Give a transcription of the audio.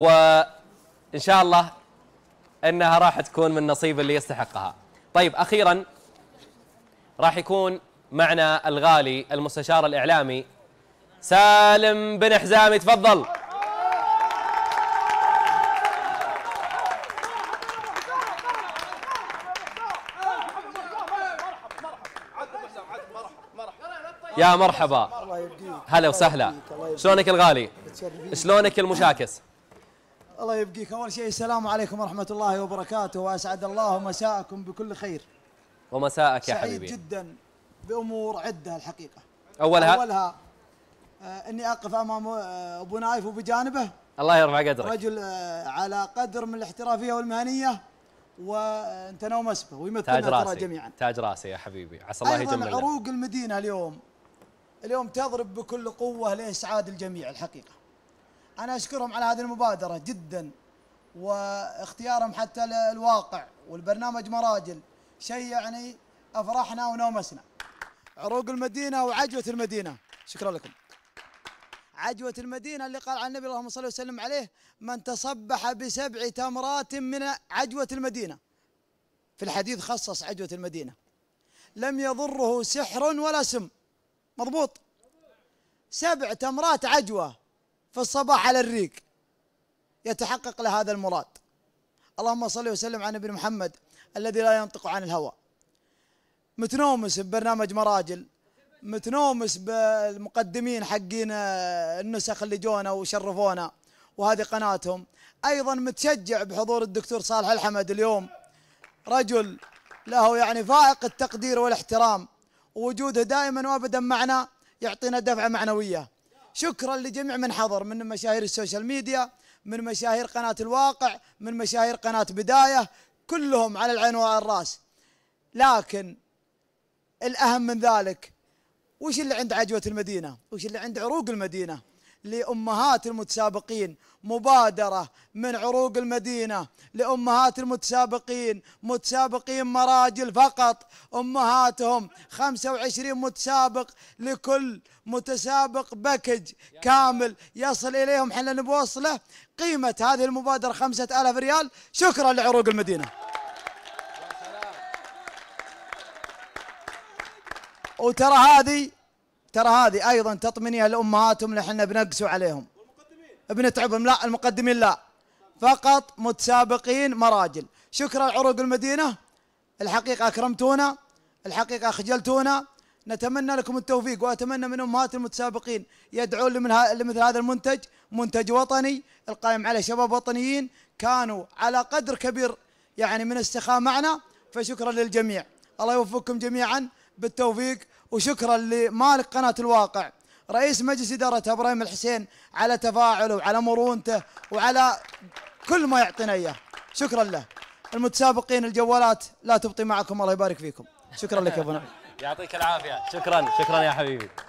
وان شاء الله انها راح تكون من نصيب اللي يستحقها. طيب اخيرا راح يكون معنا الغالي المستشار الاعلامي سالم بن حزامي تفضل. يا مرحبا هلا وسهلا شلونك الغالي شلونك المشاكس الله يبقيك أول شيء السلام عليكم ورحمة الله وبركاته وأسعد الله مساءكم بكل خير ومساءك يا حبيبي سعيد جدا بأمور عدة الحقيقة أولها أولها آه أني أقف أمام آه، أبو نايف وبجانبه الله يرفع قدرك رجل آه على قدر من الاحترافية والمهنية وانت نوم اسبه ويمثلنا تاج راسي جميعا تاج راسي يا حبيبي عسى الله يجمعنا ايضا عروق المدينه اليوم اليوم تضرب بكل قوه لاسعاد الجميع الحقيقه انا اشكرهم على هذه المبادره جدا واختيارهم حتى للواقع والبرنامج مراجل شيء يعني افرحنا ونومسنا عروق المدينه وعجوه المدينه شكرا لكم عجوة المدينة اللي قال عن النبي اللهم صل وسلم عليه من تصبح بسبع تمرات من عجوة المدينة في الحديث خصص عجوة المدينة لم يضره سحر ولا سم مضبوط سبع تمرات عجوة في الصباح على الريق يتحقق لهذا المراد اللهم صل وسلم على ابن محمد الذي لا ينطق عن الهوى متنومس ببرنامج مراجل متنومس بالمقدمين حقين النسخ اللي جونا وشرفونا وهذه قناتهم ايضا متشجع بحضور الدكتور صالح الحمد اليوم رجل له يعني فائق التقدير والاحترام ووجوده دائما وابدا معنا يعطينا دفعه معنويه شكرا لجميع من حضر من مشاهير السوشيال ميديا من مشاهير قناة الواقع من مشاهير قناة بداية كلهم على العين والرأس لكن الأهم من ذلك وش اللي عند عجوة المدينة وش اللي عند عروق المدينة لامهات المتسابقين مبادره من عروق المدينه لامهات المتسابقين متسابقين مراجل فقط امهاتهم 25 متسابق لكل متسابق باكج كامل يصل اليهم احنا نبوصله قيمه هذه المبادره 5000 ريال شكرا لعروق المدينه وترى هذه ترى هذه ايضا تطمنيها لامهاتهم اللي احنا بنقسو عليهم بنتعبهم لا المقدمين لا فقط متسابقين مراجل شكرا عروق المدينه الحقيقه اكرمتونا الحقيقه خجلتونا نتمنى لكم التوفيق واتمنى من امهات المتسابقين يدعون لمثل هذا المنتج منتج وطني القائم على شباب وطنيين كانوا على قدر كبير يعني من السخاء معنا فشكرا للجميع الله يوفقكم جميعا بالتوفيق وشكرا لمالك قناة الواقع رئيس مجلس إدارة إبراهيم الحسين على تفاعله وعلى مرونته وعلى كل ما يعطينا إياه شكرا له المتسابقين الجوالات لا تبطي معكم الله يبارك فيكم شكرا لك يا ابو نعيم يعطيك العافيه شكرا شكرا يا حبيبي